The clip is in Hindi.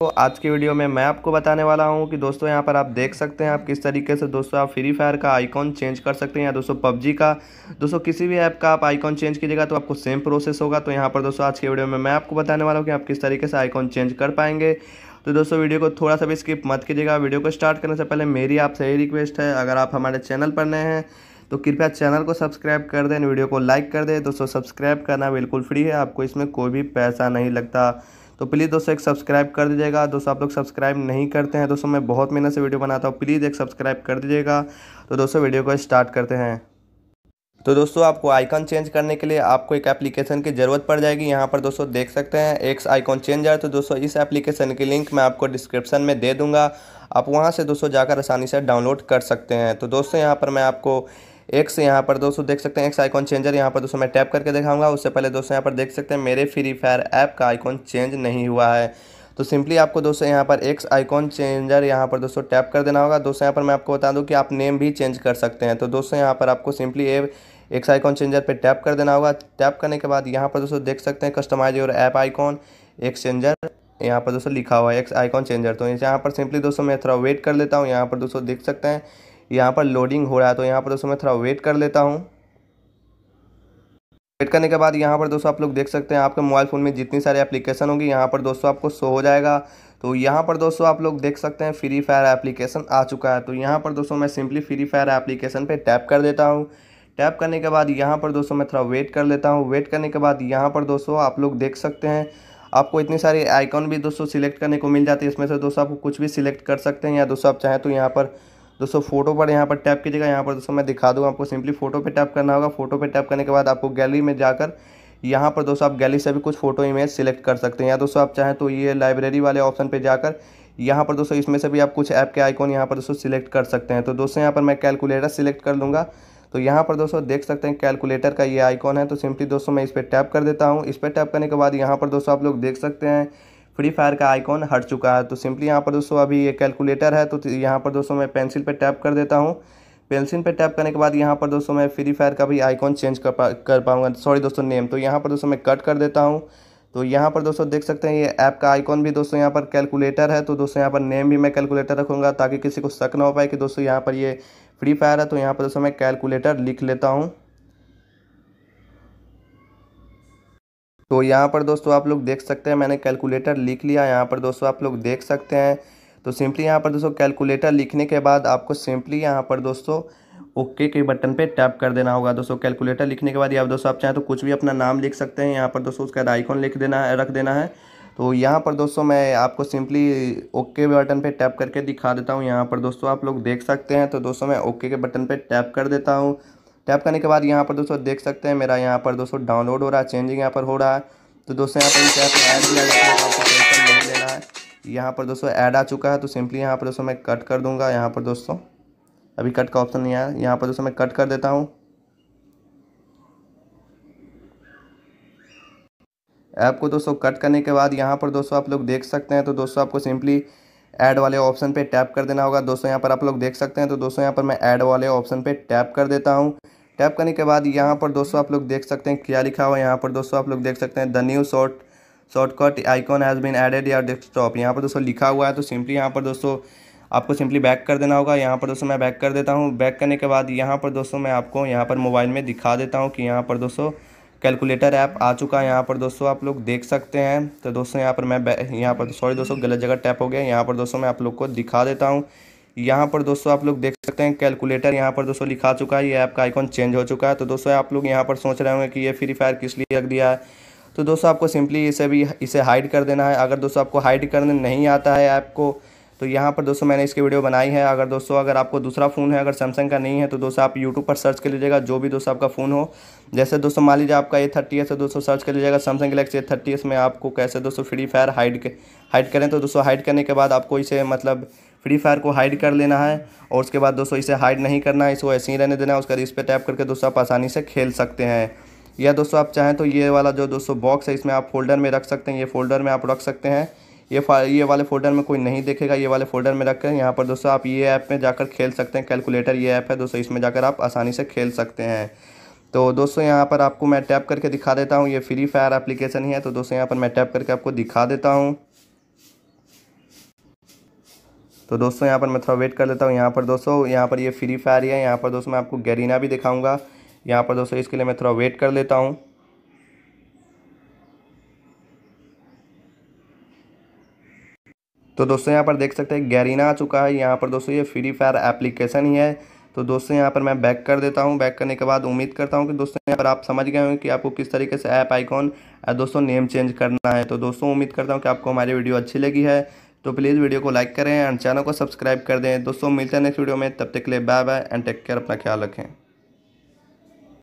तो आज की वीडियो में मैं आपको बताने वाला हूं कि दोस्तों यहां पर आप देख सकते हैं आप किस तरीके से दोस्तों आप फ्री फायर का आइकॉन चेंज कर सकते हैं या दोस्तों पबजी का दोस्तों किसी भी ऐप का आप आइकॉन चेंज कीजिएगा तो आपको सेम प्रोसेस होगा तो यहां पर दोस्तों आज की वीडियो में मैं आपको बताने वाला हूँ कि आप किस तरीके से आइकॉन चेंज कर पाएंगे तो दोस्तों वीडियो को थोड़ा सा भी स्किप मत कीजिएगा वीडियो को स्टार्ट करने से पहले मेरी आपसे यही रिक्वेस्ट है अगर आप हमारे चैनल पर नए हैं तो कृपया चैनल को सब्सक्राइब कर दें वीडियो को लाइक कर दें दोस्तों सब्सक्राइब करना बिल्कुल फ्री है आपको इसमें कोई भी पैसा नहीं लगता तो प्लीज़ दोस्तों एक सब्सक्राइब कर दीजिएगा दोस्तों आप लोग सब्सक्राइब नहीं करते हैं दोस्तों मैं बहुत मेहनत से वीडियो बनाता हूँ प्लीज़ एक सब्सक्राइब कर दीजिएगा तो दोस्तों वीडियो को स्टार्ट करते हैं तो दोस्तों आपको आइकन चेंज करने के लिए आपको एक एप्लीकेशन की ज़रूरत पड़ जाएगी यहाँ पर दोस्तों देख सकते हैं एक आइकॉन चेंज आए तो दोस्तों इस एप्लीकेशन की लिंक मैं आपको डिस्क्रिप्शन में दे दूंगा आप वहाँ से दोस्तों जाकर आसानी से डाउनलोड कर सकते हैं तो दोस्तों यहाँ पर मैं आपको एक्स यहाँ पर दोस्तों देख सकते हैं एक्स आइकॉन चेंजर यहाँ पर दोस्तों मैं टैप करके दिखाऊंगा उससे पहले दोस्तों यहाँ पर देख सकते हैं मेरे फ्री फायर ऐप का आइकॉन चेंज नहीं हुआ है तो सिंपली आपको दोस्तों यहाँ पर एक्स आइकॉन चेंजर यहाँ पर दोस्तों टैप कर देना होगा दोस्तों यहाँ पर मैं आपको बता दूँ कि आप नेम भी चेंज कर सकते हैं तो दोस्तों यहाँ पर आपको सिंपली एव एक्स आइकॉन चेंजर पे टैप कर देना होगा टैप करने के बाद यहाँ पर दोस्तों देख सकते हैं कस्टमाइज और ऐप आइकॉन एक्स चेंजर यहाँ पर दोस्तों लिखा हुआ है एक्स आइकॉन चेंजर तो यहाँ पर सिंपली दोस्तों मैं थोड़ा वेट कर लेता हूँ यहाँ पर दोस्तों देख सकते हैं यहाँ पर लोडिंग हो रहा है तो यहाँ पर दोस्तों मैं थोड़ा वेट कर लेता हूँ वेट करने के बाद यहाँ पर दोस्तों आप लोग देख सकते हैं आपके मोबाइल फ़ोन में जितनी सारी एप्लीकेशन होगी यहाँ पर दोस्तों आपको शो हो जाएगा तो यहाँ पर दोस्तों आप लोग देख सकते हैं फ्री फायर एप्लीकेशन आ चुका है तो यहाँ पर दोस्तों मैं सिंपली फ्री फायर एप्लीकेशन पर टैप कर देता हूँ टैप करने के बाद यहाँ पर दोस्तों मैं थोड़ा वेट कर लेता हूँ वेट करने के बाद यहाँ पर दोस्तों आप लोग देख सकते हैं आपको इतनी सारी आइकॉन भी दोस्तों सिलेक्ट करने को मिल जाती है इसमें से दोस्तों आपको कुछ भी सिलेक्ट कर सकते हैं या दोस्तों आप चाहें तो यहाँ पर दोस्तों फोटो पर यहाँ पर टैप कीजिएगा यहाँ पर दोस्तों मैं दिखा दूँगा आपको सिंपली फोटो पर टैप करना होगा फोटो पर टैप करने के बाद आपको गैलरी में जाकर यहाँ पर दोस्तों आप गैलरी से भी कुछ फोटो इमेज सिलेक्ट कर सकते हैं या दोस्तों आप चाहें तो ये लाइब्रेरी वाले ऑप्शन पर जाकर यहाँ पर दोस्तों इसमें से भी आप कुछ ऐप के आइकॉन यहाँ पर दोस्तों सिलेक्ट कर सकते हैं तो दोस्तों यहाँ पर मैं कैलकुलेटर सिलेक्ट कर लूँगा तो यहाँ पर दोस्तों देख सकते हैं कैलकुलेटर का ये आइकॉन है तो सिंपली दोस्तों मैं इस पर टैप कर देता हूँ इस पर टैप करने के बाद यहाँ पर दोस्तों आप लोग देख सकते हैं फ्री फायर का आइकॉन हट चुका है तो सिंपली यहाँ पर दोस्तों अभी ये कैलकुलेटर है तो यहाँ पर दोस्तों मैं पेंसिल पर टैप कर देता हूँ पेंसिल पे टैप करने के बाद यहाँ पर दोस्तों मैं फ्री फायर का भी आइकॉन चेंज कर पा कर पाऊँगा सॉरी दोस्तों नेम तो यहाँ पर दोस्तों मैं कट कर देता हूँ तो यहाँ पर दोस्तों देख सकते हैं ये ऐप का आइकॉन भी दोस्तों यहाँ पर कैलकुलेटर है तो दोस्तों यहाँ पर नेम भी मैं कैलकुलेटर रखूँगा ताकि किसी को शक ना हो पाए कि दोस्तों यहाँ पर ये फ्री फायर है तो यहाँ पर दोस्तों मैं कैलकुलेटर लिख लेता हूँ तो यहाँ पर दोस्तों आप लोग देख सकते हैं मैंने कैलकुलेटर लिख लिया यहाँ पर दोस्तों आप लोग देख सकते हैं तो सिंपली यहाँ पर दोस्तों कैलकुलेटर लिखने के बाद आपको सिंपली यहाँ पर दोस्तों ओके के बटन पे टैप कर देना होगा दोस्तों कैलकुलेटर लिखने के बाद या दोस्तों आप चाहें तो कुछ भी अपना नाम लिख सकते हैं यहाँ पर दोस्तों उसका आइकॉन लिख देना है रख देना है तो यहाँ पर दोस्तों मैं आपको सिंपली ओके बटन पे टैप करके दिखा देता हूँ यहाँ पर दोस्तों आप लोग देख सकते हैं तो दोस्तों मैं ओके के बटन पे टैप कर देता हूँ टैप करने के बाद यहाँ पर दोस्तों देख सकते हैं मेरा यहाँ पर दोस्तों डाउनलोड हो रहा है चेंजिंग यहाँ पर हो रहा है तो दोस्तों यहाँ पर इस ऐप ऐड किया जाता है आपको टेंशन नहीं लेना है यहाँ पर दोस्तों ऐड आ चुका है तो सिंपली यहाँ पर दोस्तों मैं कट कर दूँगा यहाँ पर दोस्तों अभी कट का ऑप्शन नहीं आया यहाँ पर दोस्तों मैं कट कर देता हूँ ऐप को दोस्तों कट करने के बाद यहाँ पर दोस्तों आप लोग देख सकते हैं तो दोस्तों आपको सिंपली ऐड वाले ऑप्शन पे टैप कर देना होगा दोस्तों यहाँ पर आप लोग देख सकते हैं तो दोस्तों यहाँ पर मैं ऐड वाले ऑप्शन पे टैप कर देता हूँ टैप करने के बाद यहाँ पर दोस्तों आप लोग देख सकते हैं क्या लिखा हुआ है यहाँ पर दोस्तों आप लोग देख सकते हैं the new short shortcut icon has been added या डेस्कटॉप यहाँ पर दोस्तों लिखा हुआ है तो सिंपली यहाँ पर दोस्तों आपको सिंपली बैक कर देना होगा यहाँ पर दोस्तों मैं बैक कर देता हूँ बैक करने के बाद यहाँ पर दोस्तों मैं आपको यहाँ पर मोबाइल में दिखा देता हूँ कि यहाँ पर दोस्तों कैलकुलेटर ऐप आ चुका है यहाँ पर दोस्तों आप लोग देख सकते हैं तो दोस्तों यहाँ पर मैं यहाँ पर सॉरी दोस्तों गलत जगह टैप हो गया यहाँ पर दोस्तों मैं आप लोग को दिखा देता हूँ यहाँ पर दोस्तों आप लोग देख सकते हैं कैलकुलेटर यहाँ पर दोस्तों लिखा चुका है ये ऐप का आइकॉन चेंज हो चुका है तो दोस्तों आप लोग यहाँ पर सोच रहे होंगे कि ये फ्री फायर किस लिए रख दिया है तो दोस्तों आपको सिंपली इसे भी इसे हाइड कर देना है अगर दोस्तों आपको हाइड करने नहीं आता है ऐप को तो यहाँ पर दोस्तों मैंने इसकी वीडियो बनाई है अगर दोस्तों अगर आपको दूसरा फ़ोन है अगर सैमसंग का नहीं है तो दोस्तों आप यूट्यूब पर सर्च कर लीजिएगा जो भी दोस्तों आपका फ़ोन हो जैसे दोस्तों मान लीजिए आपका ए थर्टी एस है तो दोस्तों सर्च कर लीजिएगा Samsung Galaxy A thirty S में आपको कैसे दोस्तों फ्री फायर हाइड के हाइड करें तो दोस्तों हाइड करने के बाद आपको इसे मतलब फ्री फायर को हाइड कर लेना है और उसके बाद दोस्तों इसे हाइड नहीं करना है इसको ऐसे ही रहने देना है उसका इस पर टैप करके दोस्तों आप आसानी से खेल सकते हैं या दोस्तों आप चाहें तो ये वाला जो दोस्तों बॉक्स है इसमें आप फोल्डर में रख सकते हैं ये फोल्डर में आप रख सकते हैं ये ये वाले फोल्डर में कोई नहीं देखेगा ये वाले फोल्डर में रख कर यहाँ पर दोस्तों आप ये ऐप में जाकर खेल सकते हैं कैलकुलेटर ये ऐप है दोस्तों इसमें जाकर आप आसानी से खेल सकते हैं तो दोस्तों यहाँ पर आपको मैं टैप करके दिखा देता हूँ ये फ्री फायर एप्लीकेशन है तो दोस्तों यहाँ पर मैं टैप करके आपको दिखा देता हूँ तो दोस्तों यहाँ पर मैं थोड़ा वेट कर लेता हूँ यहाँ पर दोस्तों यहाँ पर ये फ्री फायर है यहाँ पर दोस्तों मैं आपको गैरीना भी दिखाऊँगा यहाँ पर दोस्तों इसके लिए मैं थोड़ा वेट कर लेता हूँ तो दोस्तों यहाँ पर देख सकते हैं गैरीना आ चुका है यहाँ पर दोस्तों ये फ्री फायर एप्लीकेशन ही है तो दोस्तों यहाँ पर मैं बैक कर देता हूँ बैक करने के बाद उम्मीद करता हूँ कि दोस्तों यहाँ पर आप समझ गए होंगे कि आपको किस तरीके से ऐप आइकॉन दोस्तों नेम चेंज करना है तो दोस्तों उम्मीद करता हूँ कि आपको हमारी वीडियो अच्छी लगी है तो प्लीज़ वीडियो को लाइक करें एंड चैनल को सब्सक्राइब कर दें दोस्तों मिलते हैं नेक्स्ट वीडियो में तब तक के लिए bye bye and take care अपना ख्याल रखें